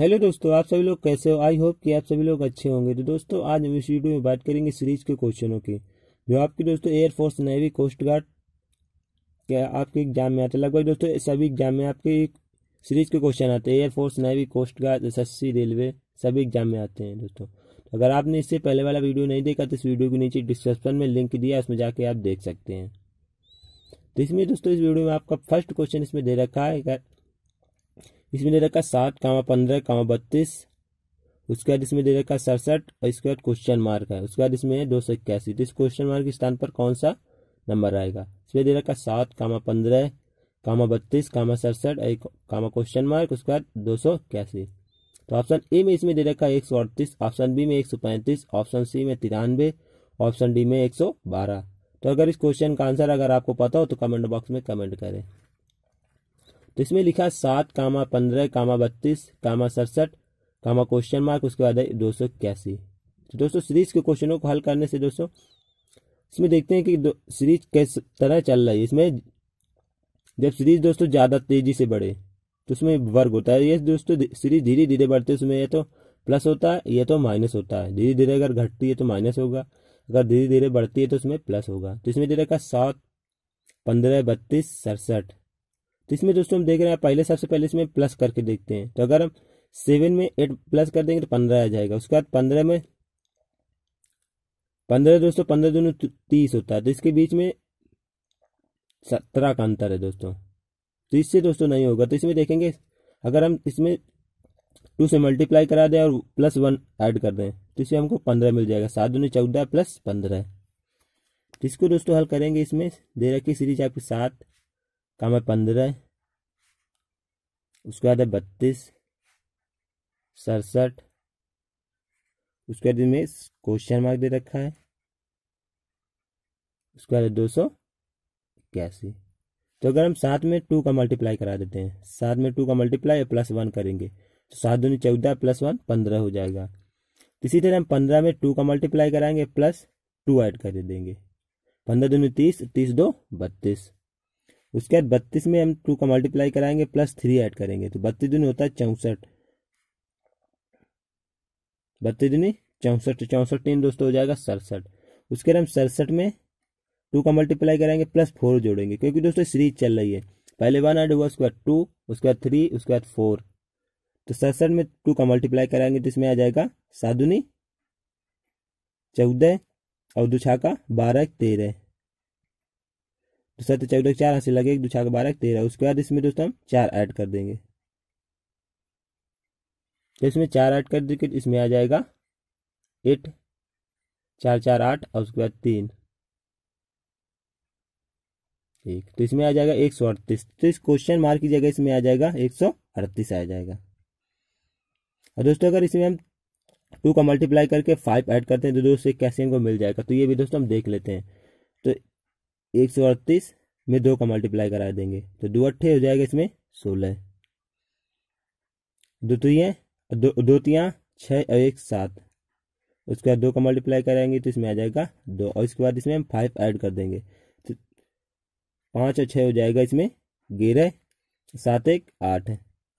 hello दोस्तों आप सभी लोग कैसे हो आई होप कि आप सभी लोग अच्छे होंगे तो दोस्तों आज हम इस वीडियो में बात करेंगे सीरीज के क्वेश्चनों की जो आपके दोस्तों एयरफोर्स नेवी कोस्ट गार्ड के आपके एग्जाम में आते हैं लगभग दोस्तों सभी एग्जाम में आपके सीरीज के क्वेश्चन आते हैं air force navy coast guard S railway सभी एग्जाम में आते हैं दोस्तों तो अगर आपने इससे पहले वाला वीडियो नहीं देखा तो इस वीडियो के नीचे डिस्क्रिप्शन में लिंक दिया उसमें जाके आप देख सकते हैं तो इसमें दोस्तों इस वीडियो में आपका फर्स्ट क्वेश्चन इसमें दे रखा है इसमें दे रखा सात कामा पंद्रह कामा बत्तीस उसके बाद इसमें दे रखा सड़सठ और इसके बाद क्वेश्चन मार्क है उसके बाद इसमें दो सौ इक्यासी तो इस क्वेश्चन मार्क के स्थान पर कौन सा नंबर आएगा इसमें दे रखा सात कामा पंद्रह कामा बत्तीस कामा सड़सठ और कामा क्वेश्चन मार्क उसके बाद दो सौ इक्यासी तो ऑप्शन ए में इसमें दे रखा एक सौ अड़तीस ऑप्शन बी में एक सौ पैंतीस ऑप्शन सी में तिरानवे ऑप्शन डी में एक सौ बारह तो अगर इस क्वेश्चन का आंसर अगर आपको पता हो तो कमेंट बॉक्स में कमेंट करें तो इसमें लिखा सात कामा पंद्रह कामा बत्तीस कामा सड़सठ कामा क्वेश्चन मार्क उसके बाद है दो सौ इक्यासी तो दोस्तों सीरीज के क्वेश्चनों को हल करने से दोस्तों इसमें देखते हैं कि सीरीज किस तरह चल रही है इसमें जब सीरीज दोस्तों ज़्यादा तेजी से बढ़े तो उसमें वर्ग होता है ये दोस्तों सीरीज धीरे धीरे बढ़ते उसमें यह तो प्लस होता है यह तो माइनस होता है धीरे धीरे अगर घटती है तो माइनस होगा अगर धीरे धीरे बढ़ती है तो उसमें प्लस होगा तो इसमें दे रखा सात पंद्रह बत्तीस सड़सठ तो इसमें दोस्तों हम देख रहे हैं पहले सबसे पहले इसमें प्लस करके देखते हैं तो अगर हम सेवन में एट प्लस कर देंगे तो पंद्रह आ जाएगा उसके बाद पंद्रह में पंद्रह दोस्तों पंद्रह दोनों तो तीस होता है तो इसके बीच में सत्रह का अंतर है दोस्तों तो इससे दोस्तों नहीं होगा तो इसमें देखेंगे अगर हम इसमें टू से मल्टीप्लाई करा दें और प्लस वन ऐड कर दें तो इससे हमको पंद्रह मिल जाएगा सात दोनों चौदह प्लस पंद्रह तो इसको दोस्तों हल करेंगे इसमें दे रखी सीरीज आपकी सात काम है पंद्रह उसके बाद है बत्तीस सड़सठ उसके बाद में क्वेश्चन मार्क दे रखा है उसके बाद दो सौ इक्यासी तो अगर हम सात में टू का मल्टीप्लाई करा देते हैं सात में टू का मल्टीप्लाई प्लस वन करेंगे तो सात दूनी चौदह प्लस वन पंद्रह हो जाएगा इसी तरह हम पंद्रह में टू का मल्टीप्लाई कराएंगे प्लस टू ऐड कर देंगे पंद्रह दूनी तीस तीस दो बत्तीस उसके बाद बत्तीस में हम टू का मल्टीप्लाई कराएंगे प्लस थ्री ऐड करेंगे तो बत्तीस दूनी होता है चौंसठ बत्तीस दूनी चौंसठ तो चौंसठ तीन दोस्तों हो जाएगा सड़सठ उसके बाद हम सड़सठ में टू का मल्टीप्लाई कराएंगे प्लस फोर जोड़ेंगे क्योंकि दोस्तों सीरीज चल रही है पहले वन ऐड हुआ उसके बाद टू उसके बाद थ्री उसके बाद फोर तो सड़सठ में टू का मल्टीप्लाई कराएंगे तो इसमें आ जाएगा सात दुनी चौदह और दुछा का बारह तेरह दूसरा तो चौदह चार हाथ लगे एक दो छाक बारह तेरह उसके बाद इसमें दोस्तों हम चार ऐड कर देंगे तो इसमें चार ऐड कर देंगे तो इसमें आ जाएगा एट चार चार आठ और उसके बाद तीन ठीक तो इसमें आ जाएगा एक सौ अड़तीस तो इस क्वेश्चन मार्क की जगह इसमें आ जाएगा एक सौ अड़तीस आ जाएगा और दोस्तों अगर इसमें हम टू का मल्टीप्लाई करके फाइव ऐड करते हैं तो दोस्तों कैसे हमको मिल जाएगा तो ये भी दोस्तों हम देख लेते हैं एक सौ अड़तीस में दो का मल्टीप्लाई करा देंगे तो दो अट्ठे हो जाएगा इसमें सोलह द्वितीय दो द्वितियाँ छः और एक सात उसके बाद दो का मल्टीप्लाई करेंगे तो इसमें आ जाएगा दो और इसके बाद इसमें हम फाइव ऐड कर देंगे तो पाँच और छः हो जाएगा इसमें ग्यारह सात एक आठ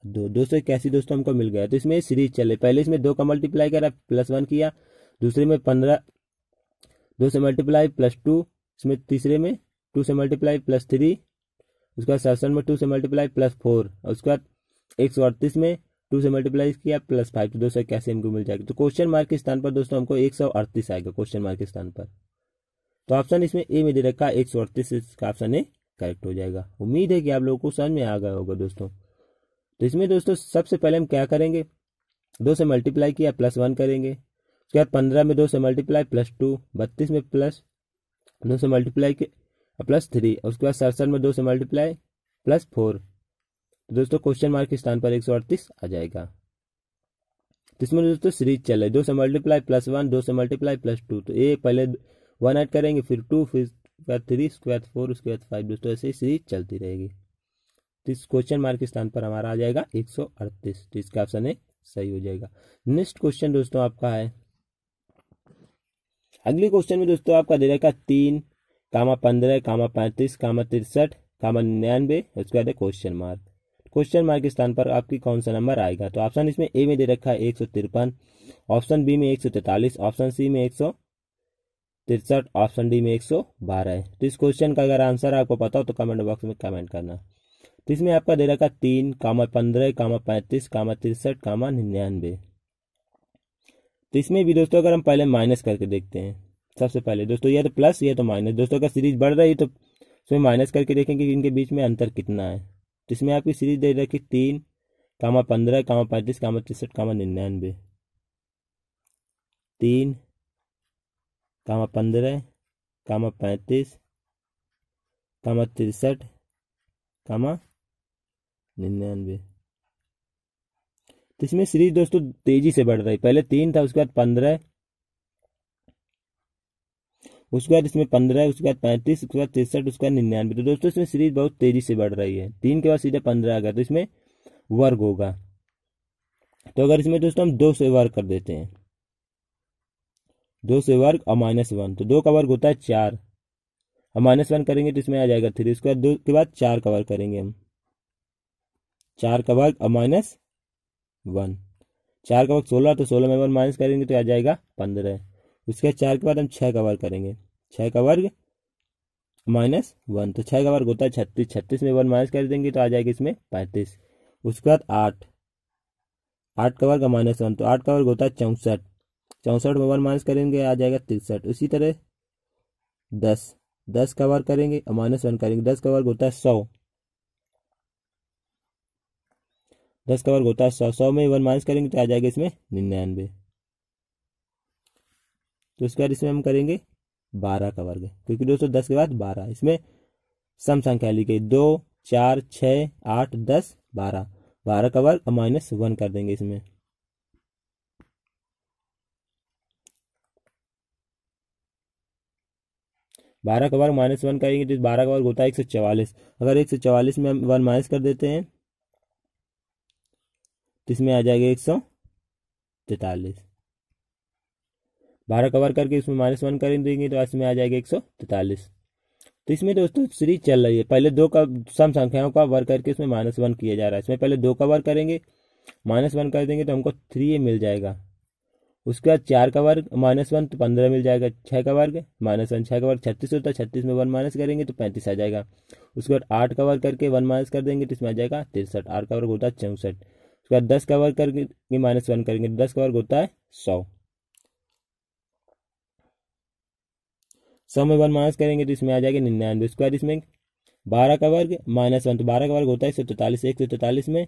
दो दो सौ इक्यासी दोस्तों हमको मिल गया तो इसमें सीरीज चले पहले इसमें दो का मल्टीप्लाई करा प्लस वन किया दूसरे में पंद्रह दो से मल्टीप्लाई प्लस टू इसमें तीसरे में टू से मल्टीप्लाई प्लस थ्री उसके बाद सड़सठ में टू से मल्टीप्लाई प्लस फोर और उसके बाद एक सौ अड़तीस में टू से मल्टीप्लाई किया प्लस फाइव तो दो सौ कैसे हमको मिल जाएगा तो क्वेश्चन मार्क के स्थान पर दोस्तों हमको एक सौ अड़तीस आएगा क्वेश्चन मार्क के स्थान पर तो ऑप्शन इसमें ए में दे रखा एक सौ अड़तीस इसका ऑप्शन ए करेक्ट हो जाएगा उम्मीद है कि आप लोगों को समझ में आ गया होगा दोस्तों तो इसमें दोस्तों सबसे पहले हम क्या करेंगे दो से मल्टीप्लाई किया प्लस वन करेंगे उसके बाद पंद्रह में दो से मल्टीप्लाई प्लस टू बत्तीस में प्लस दो से मल्टीप्लाई के प्लस थ्री और उसके बाद सड़सठ में दो से मल्टीप्लाई प्लस फोर तो दोस्तों क्वेश्चन मार्क के स्थान पर एक सौ अड़तीस आ जाएगा तो इसमें दोस्तों सीरीज चल रही दो से मल्टीप्लाई प्लस वन दो से मल्टीप्लाई प्लस टू तो ए पहले वन ऐड करेंगे फिर टू फिर उसके बाद थ्री उसके बाद फोर उसके बाद फाइव दोस्तों ऐसे ही सीरीज चलती रहेगी तो इस क्वेश्चन मार्क के स्थान पर हमारा आ जाएगा एक सौ अड़तीस तो इसका ऑप्शन है सही हो जाएगा नेक्स्ट क्वेश्चन दोस्तों आपका है अगले क्वेश्चन में दोस्तों आपका दे रखा तीन कामा पंद्रह कामा पैंतीस कामा तिरसठ कामा निन्यानवे उसके बाद क्वेश्चन मार्क क्वेश्चन मार्क के स्थान पर आपकी कौन सा नंबर आएगा तो ऑप्शन इसमें ए में दे रखा है एक सौ तिरपन ऑप्शन बी में एक सौ तैतालीस ऑप्शन सी में एक सौ तिरसठ ऑप्शन डी में एक सौ बारह है तो इस क्वेश्चन का अगर आंसर आपको पता हो तो कमेंट बॉक्स में कमेंट करना तो इसमें आपका दे रखा तीन कामा पंद्रह कामा पैंतीस कामा तिरसठ कामा निन्यानवे तो इसमें भी दोस्तों अगर हम पहले माइनस करके देखते हैं सबसे पहले दोस्तों या तो प्लस या तो माइनस दोस्तों अगर सीरीज बढ़ रही है तो इसमें माइनस करके देखेंगे कि इनके बीच में अंतर कितना है तो इसमें आपकी सीरीज दे रखी तीन कामा पंद्रह कामा पैंतीस कामा तिरसठ कामा निन्यानवे तीन कामा पंद्रह कामा पैंतीस कामा तिरसठ कामा निन्यानवे तो इसमें सीरीज दोस्तों तेजी से बढ़ रही पहले तीन था उसके बाद पंद्रह उसके बाद इसमें पंद्रह उसके बाद पैंतीस उसके बाद तिरसठ उसके बाद निन्यानवे तो दोस्तों इसमें सीरीज बहुत तेजी से बढ़ रही है तीन के बाद सीधे पंद्रह आ गया तो इसमें वर्ग होगा तो अगर इसमें दोस्तों हम दो से वर्ग कर देते हैं दो से वर्ग और माइनस वन तो दो का वर्ग होता है चार और माइनस वन करेंगे तो इसमें आ जाएगा थ्री उसके बाद दो के बाद चार का वर्ग करेंगे हम चार का वर्ग और माइनस वन चार का वर्ग सोलह तो सोलह में वन माइनस करेंगे तो आ जाएगा पंद्रह उसके बाद चार के बाद हम छः का वर्ग करेंगे छः का वर्ग माइनस वन तो छः का वर्ग होता है छत्तीस छत्तीस में वन माइनस कर देंगे तो आ जाएगा इसमें पैंतीस उसके बाद आठ आठ का वर्ग माइनस वन तो आठ का वर्ग होता है चौंसठ चौंसठ में वन माइनस करेंगे आ जाएगा तिरसठ उसी तरह दस दस का वर्ग करेंगे और माइनस वन करेंगे दस का वर्ग होता है सौ दस का वर्ग होता है सौ सौ में वन माइनस करेंगे तो आ जाएगा इसमें निन्यानवे तो उसके बाद इसमें हम करेंगे बारह का वर्ग क्योंकि दो सौ दस के बाद बारह इसमें सम संख्या ली गई दो चार छ आठ दस बारह बारह का वर्ग माइनस वन कर देंगे इसमें बारह का वर्ग माइनस वन करेंगे तो बारह का वर्ग होता है एक सौ चवालीस अगर एक सौ चवालीस में हम वन माइनस कर देते हैं तो इसमें आ जाएगा एक सौ तैतालीस बारह कवर करके इसमें माइनस वन कर देंगे तो इसमें आ जाएगा एक सौ तैतालीस तो इसमें दोस्तों सीरीज चल रही है पहले दो का सम संख्याओं का वर्ग करके इसमें माइनस वन किया जा रहा है इसमें पहले दो का वर्क करेंगे माइनस वन कर देंगे तो हमको थ्री ए मिल जाएगा उसके बाद चार का वर्ग माइनस वन तो पंद्रह मिल जाएगा छः का वर्ग माइनस वन छः का वर्ग छत्तीस होता है छत्तीस में वन माइनस करेंगे तो पैंतीस आ जाएगा उसके बाद आठ का वर्ग करके वन माइनस कर देंगे तो इसमें आ जाएगा तिरसठ आठ का वर्ग होता है चौंसठ उसके बाद दस का वर्ग करेंगे माइनस वन करेंगे दस का वर्ग होता है सौ सौ में वन माइनस करेंगे तो इसमें आ जाएगा निन्यानवे स्क्वायर इसमें बारह का वर्ग माइनस वन तो बारह का वर्ग होता है एक सौ तैतालीस एक सौ तैतालीस में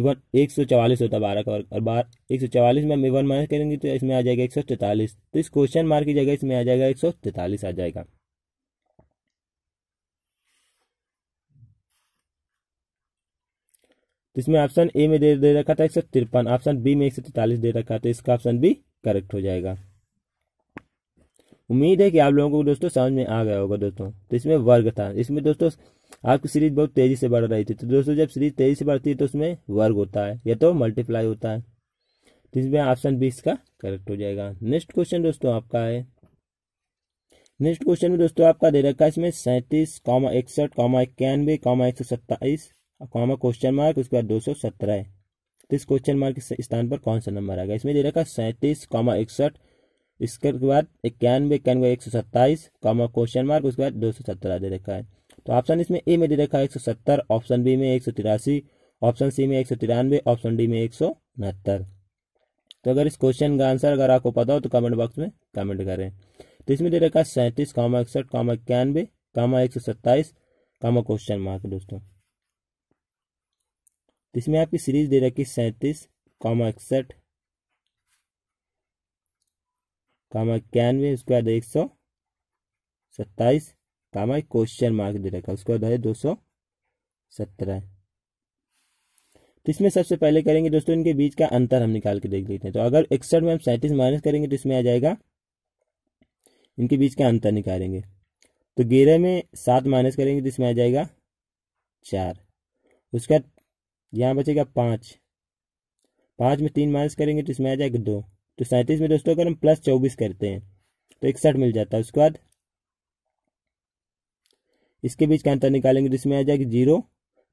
इवन एक सौ चवालीस होता है बारह का वर्ग और बार एक सौ चवालीस में हम इवन माइनस करेंगे तो इसमें आ जाएगा एक सौ तैतालीस तो इस क्वेश्चन मार्क की जगह इसमें आ जाएगा एक सौ तैतालीस आ जाएगा इसमें ऑप्शन ए में दे दे रखा था एक सौ तिरपन ऑप्शन बी में एक सौ तैतालीस दे रखा था इसका ऑप्शन बी करेक्ट हो जाएगा उम्मीद है कि आप लोगों को दोस्तों समझ में आ गया होगा दोस्तों तो इसमें वर्ग था इसमें दोस्तों आपकी सीरीज बहुत तेजी से बढ़ रही थी तो दोस्तों जब सीरीज तेजी से बढ़ती है तो उसमें वर्ग होता है या तो मल्टीप्लाई होता है तो इसमें ऑप्शन बी इसका करेक्ट हो जाएगा नेक्स्ट क्वेश्चन दोस्तों आपका है नेक्स्ट क्वेश्चन में दोस्तों आपका दे रखा है इसमें सैंतीस कॉमा इकसठ कॉमा इक्यानवे कॉमा एक सौ सत्ताईस कॉमा क्वेश्चन मार्क उसके बाद दो सौ सत्रह तो इस क्वेश्चन मार्क के स्थान पर कौन सा नंबर आएगा इसमें दे रखा सैंतीस कॉमा इकसठ इसके बाद इक्यानवे इक्यानवे एक सौ सत्ताईस कॉमा क्वेश्चन मार्क उसके बाद दो सौ सत्रह दे रखा है तो ऑप्शन इसमें ए में दे रखा है एक सौ सत्तर ऑप्शन बी में एक सौ तिरासी ऑप्शन सी में एक सौ तिरानवे ऑप्शन डी में एक सौ उनहत्तर तो अगर इस क्वेश्चन का आंसर अगर आपको पता हो तो कमेंट बॉक्स में कमेंट करें तो इसमें दे रखा है सैंतीस कॉमा इकसठ कॉमा इक्यानवे कामा एक सौ सत्ताईस कामा क्वेश्चन मार्क दोस्तों इसमें आपकी सीरीज दे रखी सैंतीस कॉमा इकसठ कामा इक्यानवे उसके बाद एक सौ सत्ताईस कामा क्वेश्चन मार्क दे रखा उसके बाद दो सौ सत्रह तो इसमें सबसे पहले करेंगे दोस्तों इनके बीच का अंतर हम निकाल के देख लेते हैं तो अगर इकसठ में हम सैंतीस माइनस करेंगे तो इसमें आ जाएगा इनके बीच का अंतर निकालेंगे तो ग्यारह में सात माइनस करेंगे तो इसमें आ जाएगा चार उसके बाद यहाँ बचेगा पाँच पाँच में तीन माइनस करेंगे तो इसमें आ जाएगा दो तो सैंतीस में दोस्तों अगर हम प्लस चौबीस करते हैं तो इकसठ मिल जाता है उसके बाद इसके बीच का अंतर निकालेंगे तो इसमें आ जाएगा जीरो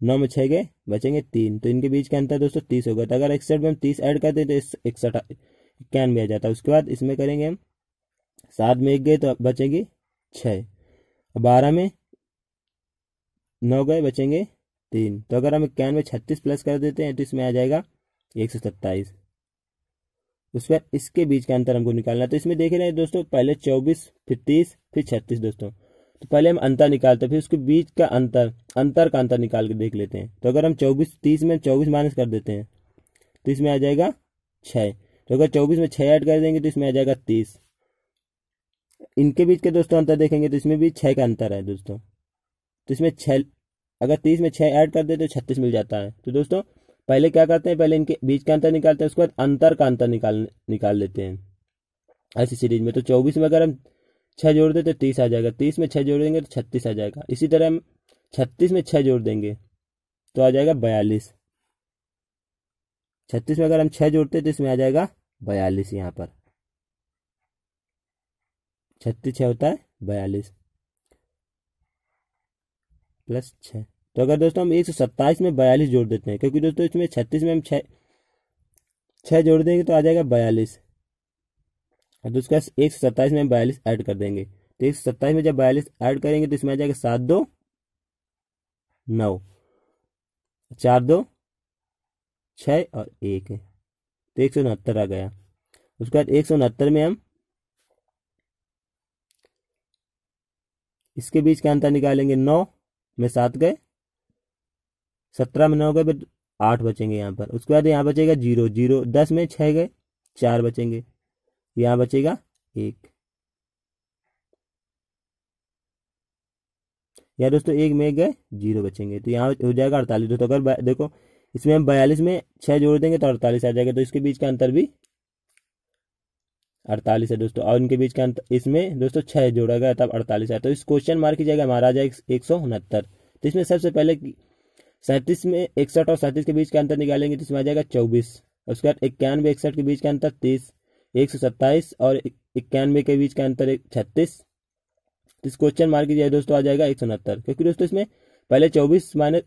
नौ में छः गए बचेंगे तीन तो इनके बीच का अंतर दोस्तों तीस होगा तो अगर इकसठ में हम तीस ऐड करते हैं तो इकसठ इक्यानवे आ जाता है उसके बाद इसमें करेंगे हम सात में एक गए तो बचेंगे छः बारह में नौ गए बचेंगे तीन तो अगर हम इक्यानवे छत्तीस प्लस कर देते हैं तो इसमें आ जाएगा एक सौ सत्ताईस उसके बाद इसके बीच का अंतर हमको निकालना तो इसमें देख रहे हैं दोस्तों पहले चौबीस फिर तीस फिर छत्तीस दोस्तों तो पहले हम अंतर निकालते हैं फिर उसके बीच का अंतर अंतर का अंतर निकाल के देख लेते हैं तो अगर हम चौबीस तीस में चौबीस माइनस कर देते हैं तो इसमें आ जाएगा छः तो अगर चौबीस में छः ऐड कर देंगे तो इसमें आ जाएगा तीस इनके बीच के दोस्तों अंतर देखेंगे तो इसमें भी छः का अंतर है दोस्तों तो इसमें छः अगर तीस में छः ऐड कर दे तो छत्तीस मिल जाता है तो दोस्तों पहले क्या करते हैं पहले इनके बीच का अंतर निकालते हैं उसके बाद अंतर का अंतर निकाल निकाल लेते हैं ऐसी सीरीज में तो चौबीस में अगर हम छः जोड़ दें तो तीस आ जाएगा तीस में छः जोड़ देंगे तो छत्तीस आ जाएगा इसी तरह हम छत्तीस में छः जोड़ देंगे तो आ जाएगा बयालीस छत्तीस में अगर हम छः जोड़ते तो इसमें आ जाएगा बयालीस यहाँ पर छत्तीस छः होता है बयालीस प्लस छः तो अगर दोस्तों हम एक सौ सत्ताईस में बयालीस जोड़ देते हैं क्योंकि दोस्तों इसमें छत्तीस में हम छः छः जोड़ देंगे तो आ जाएगा बयालीस और दोस्तों एक सौ सत्ताईस में हम बयालीस ऐड कर देंगे तो एक सौ सत्ताईस में जब बयालीस ऐड करेंगे तो इसमें आ जाएगा सात दो नौ चार दो छः और एक तो एक सौ उनहत्तर आ गया उसके बाद एक सौ उनहत्तर में हम इसके बीच का अंतर निकालेंगे नौ में सात गए सत्रह में नौ गए फिर आठ बचेंगे यहाँ पर उसके बाद यहाँ बचेगा जीरो जीरो दस में छः गए चार बचेंगे यहाँ बचेगा एक या दोस्तों एक में गए जीरो बचेंगे तो यहाँ हो जाएगा अड़तालीस दोस्तों अगर देखो इसमें हम बयालीस में छः जोड़ देंगे तो अड़तालीस आ जाएगा तो इसके बीच का अंतर भी अड़तालीस है दोस्तों और इनके बीच का इसमें दोस्तों छह जोड़ा गया तब अड़तालीस है तो इस क्वेश्चन मार्क की जगह हमारा जाएगा एक सौ उनहत्तर तो इसमें सबसे पहले सैंतीस में इकसठ और सैंतीस के बीच का अंतर निकालेंगे तो इसमें आ जाएगा चौबीस उसके बाद इक्यानवे इकसठ के बीच का अंतर तीस एक सौ सत्ताईस और इक्यानवे के बीच का अंतर छत्तीस तो इस क्वेश्चन मार्क की जगह दोस्तों आ जाएगा एक सौ उनहत्तर क्योंकि दोस्तों इसमें पहले चौबीस माइनस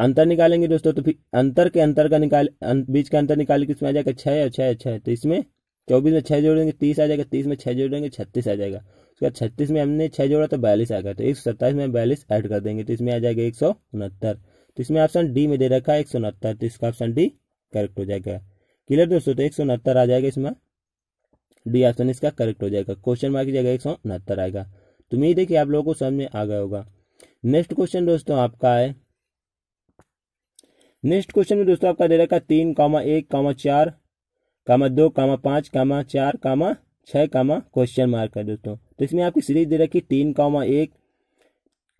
अंतर निकालेंगे दोस्तों तो फिर अंतर के अंतर का निकाल बीच का अंतर निकाल के इसमें आ जाएगा छः और छः छः तो इसमें चौबीस में छः जोड़ेंगे तीस आ जाएगा तीस में छः जोड़ेंगे छत्तीस आ जाएगा उसके बाद छत्तीस में हमने छः जोड़ा तो बयालीस आ गया तो एक सौ सत्ताईस में बयालीस ऐड कर देंगे तो इसमें आ जाएगा एक सौ उनहत्तर तो इसमें ऑप्शन डी में दे रखा है एक सौ उनहत्तर तो इसका ऑप्शन डी करेक्ट हो जाएगा क्लियर दोस्तों तो एक सौ उनहत्तर आ जाएगा इसमें डी ऑप्शन इसका करेक्ट हो जाएगा क्वेश्चन मार्क की जगह एक सौ उनहत्तर आएगा तो उम्मीद है कि आप लोगों को समझ में आ गया होगा नेक्स्ट क्वेश्चन दोस्तों आपका है नेक्स्ट क्वेश्चन में दोस्तों आपका दे रखा है तीन कॉमा एक कॉमा चार कामा दो कामा पांच कामा चार कामा छह कामा क्वेश्चन मार्क है दोस्तों तो इसमें आपकी सीरीज दे रखी तीन कामा एक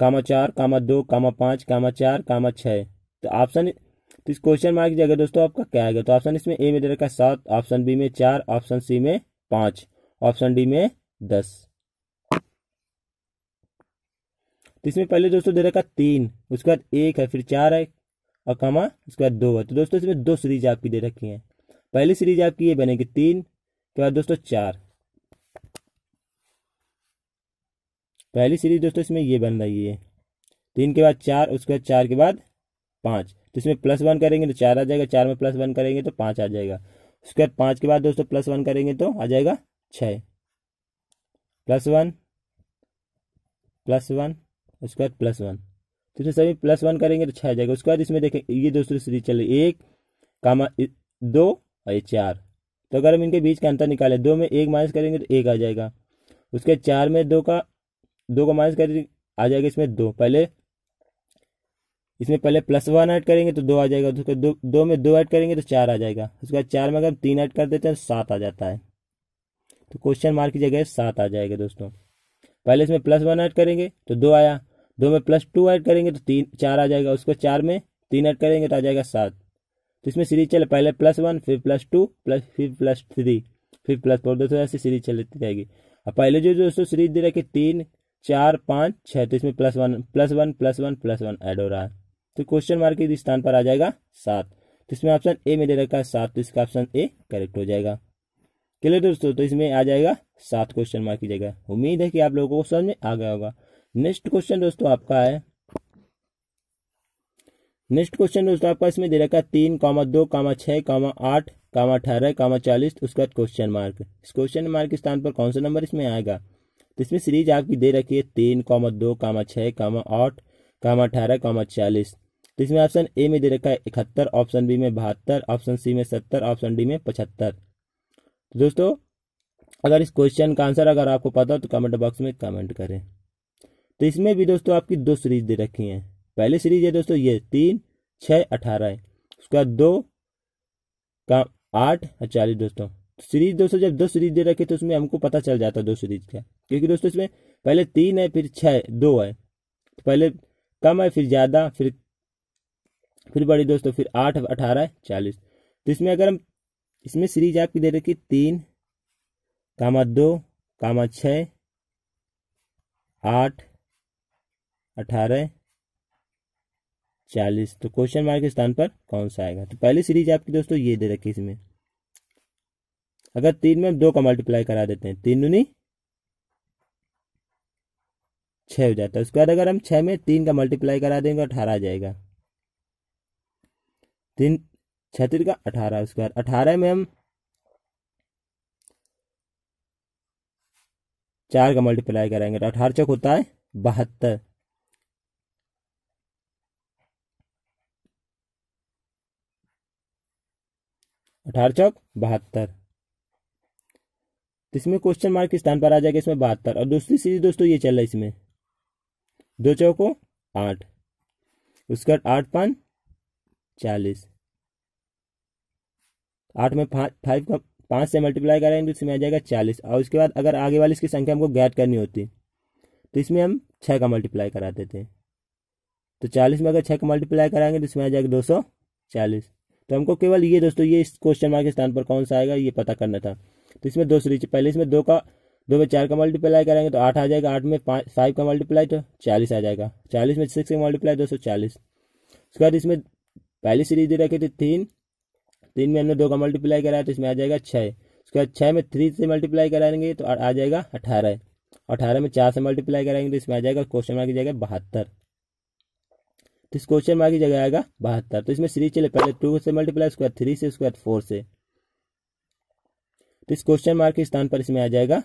कामा चार कामा दो कामा पांच कामा चार कामा छह तो ऑप्शन तो इस क्वेश्चन मार्क जगह दोस्तों आपका क्या आएगा तो ऑप्शन इसमें ए में दे रखा है सात ऑप्शन बी में चार ऑप्शन सी में पांच ऑप्शन डी में दस तो इसमें पहले दोस्तों दे रखा तीन उसके बाद एक है फिर चार है और कामा उसके बाद दो है तो दोस्तों इसमें दो सीरीज आपकी दे रखी है पहली सीरीज आपकी ये बनेगी तीन के बाद दोस्तों चार पहली सीरीज दोस्तों इसमें ये बन रही है तीन के बाद चार उसके बाद चार के बाद पांच तो इसमें प्लस वन करेंगे तो चार आ जाएगा चार में प्लस वन करेंगे तो पांच आ जाएगा उसके बाद पांच के बाद दोस्तों प्लस वन करेंगे तो आ जाएगा छ प्लस वन प्लस वन उसके बाद प्लस वन तो इसमें सभी प्लस वन करेंगे तो छह आ जाएगा उसके बाद इसमें देखें ये दोस्तों सीरीज चल रही एक कामा दो और ये चार तो अगर हम इनके बीच का अंतर निकालें दो में एक माइनस करेंगे तो एक आ जाएगा उसके चार में दो का दो का माइनस करेंगे आ जाएगा इसमें दो पहले इसमें पहले प्लस वन ऐड करेंगे तो दो आ जाएगा उसके दो दो में दो ऐड करेंगे तो चार आ जाएगा उसके बाद चार में अगर तीन ऐड कर देते हैं तो सात आ जाता है तो क्वेश्चन मार्क की जगह सात आ जाएगा दोस्तों पहले इसमें प्लस वन ऐड करेंगे तो दो आया दो में प्लस टू ऐड करेंगे तो तीन चार आ जाएगा उसको चार में तीन ऐड करेंगे तो आ जाएगा सात तो इसमें सीरीज चले पहले प्लस वन फिर प्लस टू प्लस फिर प्लस थ्री फिर प्लस फोर दोस्तों ऐसे सीरीज चलती रहेगी और पहले जो दोस्तों सीरीज दे रखी तीन चार पाँच छः तो इसमें plus one plus one plus one plus one add हो रहा है तो क्वेश्चन मार्क के स्थान पर आ जाएगा सात तो इसमें ऑप्शन ए में दे रखा है सात तो इसका ऑप्शन ए करेक्ट हो जाएगा चलिए दोस्तों तो इसमें आ जाएगा सात क्वेश्चन मार्क की जगह उम्मीद है कि आप लोगों को समझ में आ गया होगा नेक्स्ट क्वेश्चन दोस्तों आपका है नेक्स्ट क्वेश्चन दोस्तों आपका इसमें दे रखा है तीन कामा दो कामा छः कामा आठ कामा अठारह कामा चालीस उसके बाद क्वेश्चन मार्क इस क्वेश्चन मार्क के स्थान पर कौन सा नंबर इसमें आएगा तो इसमें सीरीज आपकी दे रखी है तीन कामा दो कामा छः कामा आठ कामा अठारह कामा चालीस तो इसमें ऑप्शन ए में दे रखा है इकहत्तर ऑप्शन बी में बहत्तर ऑप्शन सी में सत्तर ऑप्शन डी में पचहत्तर तो दोस्तों अगर इस क्वेश्चन का आंसर अगर आपको पता हो तो कमेंट बॉक्स में कमेंट करें तो इसमें भी दोस्तों आपकी दो सीरीज दे रखी हैं पहली सीरीज है दोस्तों ये तीन छः अठारह है उसके बाद दो का आठ और चालीस दोस्तों सीरीज दोस्तों जब दो सीरीज दे रखे तो उसमें हमको पता चल जाता है दो सीरीज का क्योंकि दोस्तों इसमें पहले तीन है फिर छः दो है तो पहले कम है फिर ज़्यादा फिर फिर बड़ी दोस्तों फिर आठ अठारह चालीस तो इसमें अगर हम इसमें सीरीज आपकी दे रखी तीन कामा दो कामा छः आठ अठारह चालीस तो क्वेश्चन मार्क के स्थान पर कौन सा आएगा तो पहली सीरीज आपकी दोस्तों ये दे रखी इसमें अगर तीन में दो का मल्टीप्लाई करा देते हैं तीन दुनी छ हो जाता है उसके बाद अगर हम छह में तीन का मल्टीप्लाई करा देंगे अठारह आ जाएगा तीन छत्तीस का अठारह उसके बाद अठारह में हम चार का मल्टीप्लाई कराएंगे तो अठारह चौक होता है बहत्तर अठारह चौक बहत्तर तो इसमें क्वेश्चन मार्क स्थान पर आ जाएगा इसमें बहत्तर और दूसरी सीरीज दोस्तों ये चल रहा है इसमें दो चौको आठ उसके बाद आठ पान चालीस आठ में फाइव का पांच से मल्टीप्लाई करेंगे तो इसमें आ जाएगा चालीस और उसके बाद अगर आगे वाली इसकी संख्या हमको गैट करनी होती तो इसमें हम छः का मल्टीप्लाई कराते थे तो चालीस में अगर छः का मल्टीप्लाई कराएंगे तो इसमें आ जाएगा दो सौ चालीस तो हमको केवल ये दोस्तों ये इस क्वेश्चन मार्क के स्थान पर कौन सा आएगा ये पता करना था तो इसमें दो सीरीज पहले इसमें दो का दो में चार का मल्टीप्लाई करेंगे तो आठ आ जाएगा आठ में पाँच फाइव का मल्टीप्लाई तो चालीस आ जाएगा चालीस में सिक्स का मल्टीप्लाई दो सौ चालीस उसके बाद इसमें पहली सीरीज दे रखी थी तीन तीन में हमने दो का मल्टीप्लाई कराया तो इसमें आ जाएगा छः उसके बाद छः में थ्री से मल्टीप्लाई कराएंगे तो आ जाएगा अठारह अठारह में चार से मल्टीप्लाई कराएंगे तो इसमें आ जाएगा क्वेश्चन मार्क जाएगा बहत्तर तो इस क्वेश्चन में आगे जगह आएगा बहत्तर तो इसमें सीरीज चले पहले टू से मल्टीप्लाई स्क्वायर थ्री से स्क्वायर फोर से तो इस क्वेश्चन मार्क के स्थान पर इसमें आ जाएगा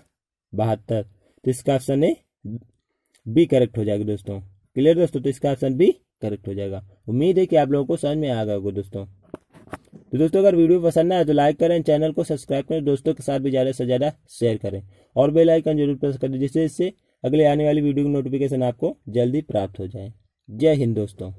बहत्तर तो इसका ऑप्शन ए बी करेक्ट हो जाएगा दोस्तों क्लियर दोस्तों तो इसका ऑप्शन बी करेक्ट हो जाएगा उम्मीद है कि आप लोगों को समझ में आ गया होगा दोस्तों तो दोस्तों अगर वीडियो पसंद आए तो लाइक करें चैनल को सब्सक्राइब करें दोस्तों के साथ भी ज़्यादा से ज़्यादा शेयर करें और बेल आइकन जरूर प्रेस करें जिससे इससे अगले आने वाली वीडियो की नोटिफिकेशन आपको जल्दी प्राप्त हो जाए जय हिंद दोस्तों